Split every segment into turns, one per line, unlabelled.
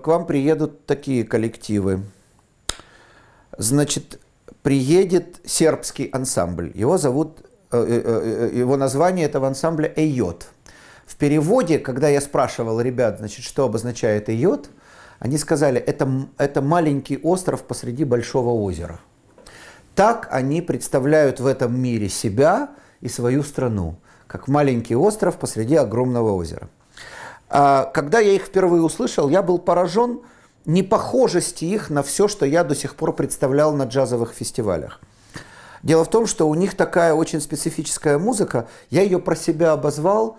к вам приедут такие коллективы. Значит, приедет сербский ансамбль. Его зовут, э, э, э, его название этого ансамбля «Эйот». В переводе, когда я спрашивал ребят, значит, что обозначает «Эйот», они сказали, это, это маленький остров посреди большого озера. Так они представляют в этом мире себя и свою страну, как маленький остров посреди огромного озера. А, когда я их впервые услышал, я был поражен непохожести их на все, что я до сих пор представлял на джазовых фестивалях. Дело в том, что у них такая очень специфическая музыка, я ее про себя обозвал,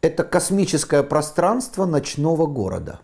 это космическое пространство ночного города.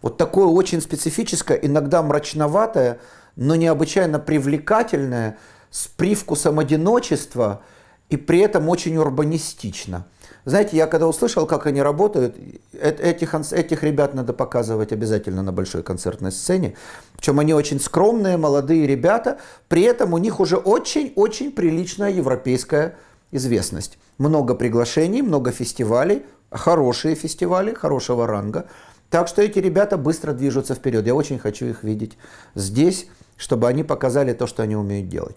Вот такое очень специфическое, иногда мрачноватое, но необычайно привлекательное, с привкусом одиночества и при этом очень урбанистично. Знаете, я когда услышал, как они работают, этих, этих ребят надо показывать обязательно на большой концертной сцене. Причем они очень скромные, молодые ребята, при этом у них уже очень-очень приличная европейская известность. Много приглашений, много фестивалей, хорошие фестивали, хорошего ранга. Так что эти ребята быстро движутся вперед. Я очень хочу их видеть здесь, чтобы они показали то, что они умеют делать.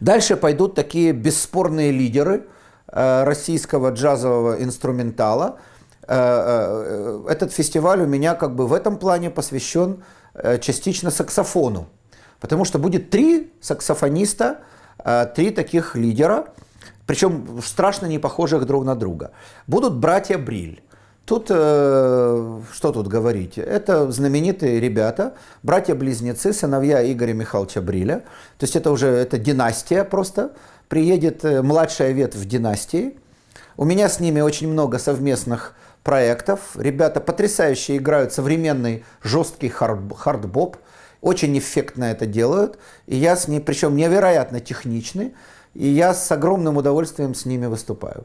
Дальше пойдут такие бесспорные лидеры – Э, российского джазового инструментала. Э, э, этот фестиваль у меня как бы в этом плане посвящен частично саксофону, потому что будет три саксофониста, три таких лидера, причем страшно не похожих друг на друга. Будут братья Бриль. Тут, э, что тут говорить, это знаменитые ребята, братья-близнецы, сыновья Игоря Михайловича Бриля. То есть это уже это династия просто приедет э, младшая ветвь династии. У меня с ними очень много совместных проектов. Ребята потрясающе играют современный жесткий хардбоп. Очень эффектно это делают. И я с ними, причем невероятно техничны. И я с огромным удовольствием с ними выступаю.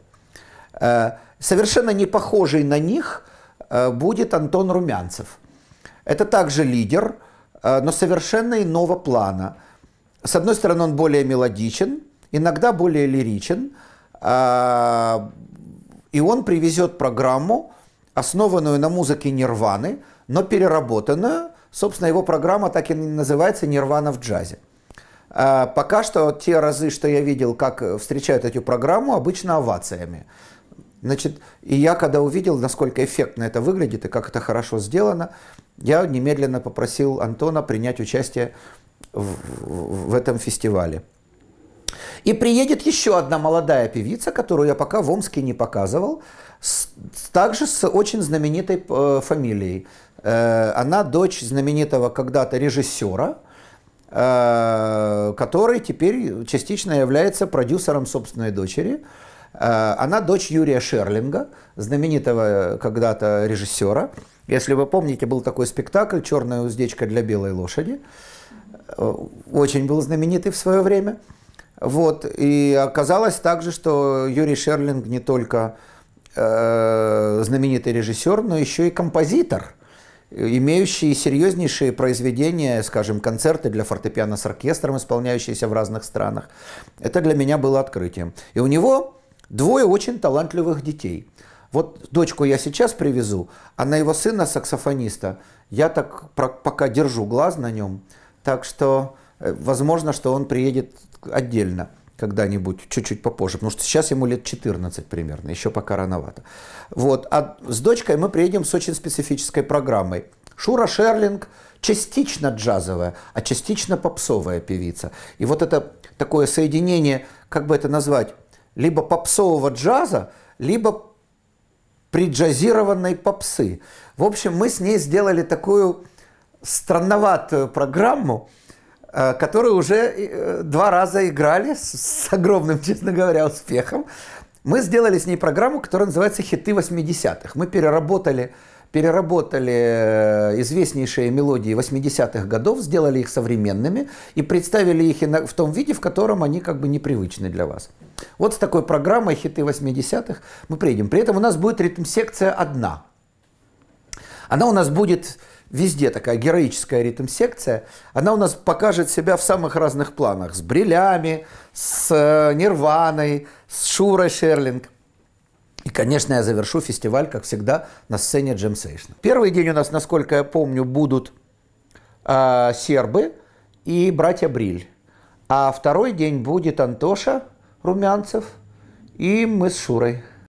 Э, совершенно не похожий на них э, будет Антон Румянцев. Это также лидер, но совершенно иного плана. С одной стороны, он более мелодичен, иногда более лиричен, а, и он привезет программу, основанную на музыке Нирваны, но переработанную. Собственно, его программа так и называется «Нирвана в джазе». А, пока что те разы, что я видел, как встречают эту программу, обычно овациями. Значит, и я когда увидел, насколько эффектно это выглядит и как это хорошо сделано, я немедленно попросил Антона принять участие в, в, в этом фестивале. И приедет еще одна молодая певица, которую я пока в Омске не показывал, с, также с очень знаменитой э, фамилией. Э, она дочь знаменитого когда-то режиссера, э, который теперь частично является продюсером собственной дочери. Э, она дочь Юрия Шерлинга, знаменитого когда-то режиссера. Если вы помните, был такой спектакль «Черная уздечка для белой лошади». Э, очень был знаменитый в свое время. Вот, и оказалось также, что Юрий Шерлинг не только э, знаменитый режиссер, но еще и композитор, имеющий серьезнейшие произведения, скажем, концерты для фортепиано с оркестром, исполняющиеся в разных странах. Это для меня было открытием. И у него двое очень талантливых детей. Вот дочку я сейчас привезу, а на его сына, саксофониста, я так пока держу глаз на нем. Так что Э, возможно, что он приедет отдельно когда-нибудь, чуть-чуть попозже, потому что сейчас ему лет 14 примерно, еще пока рановато. Вот. А с дочкой мы приедем с очень специфической программой. Шура Шерлинг частично джазовая, а частично попсовая певица. И вот это такое соединение, как бы это назвать, либо попсового джаза, либо приджазированной попсы. В общем, мы с ней сделали такую странноватую программу, Э, которые уже э, два раза играли с, с огромным, честно говоря, успехом. Мы сделали с ней программу, которая называется «Хиты 80-х». Мы переработали, переработали э, известнейшие мелодии 80-х годов, сделали их современными и представили их в том виде, в котором они как бы непривычны для вас. Вот с такой программой «Хиты 80-х» мы приедем. При этом у нас будет ритм-секция одна. Она у нас будет везде такая героическая ритм-секция, она у нас покажет себя в самых разных планах. С Брелями, с э, Нирваной, с Шурой Шерлинг. И, конечно, я завершу фестиваль, как всегда, на сцене Джем Сейшн. Первый день у нас, насколько я помню, будут э, сербы и братья Бриль. А второй день будет Антоша Румянцев и мы с Шурой.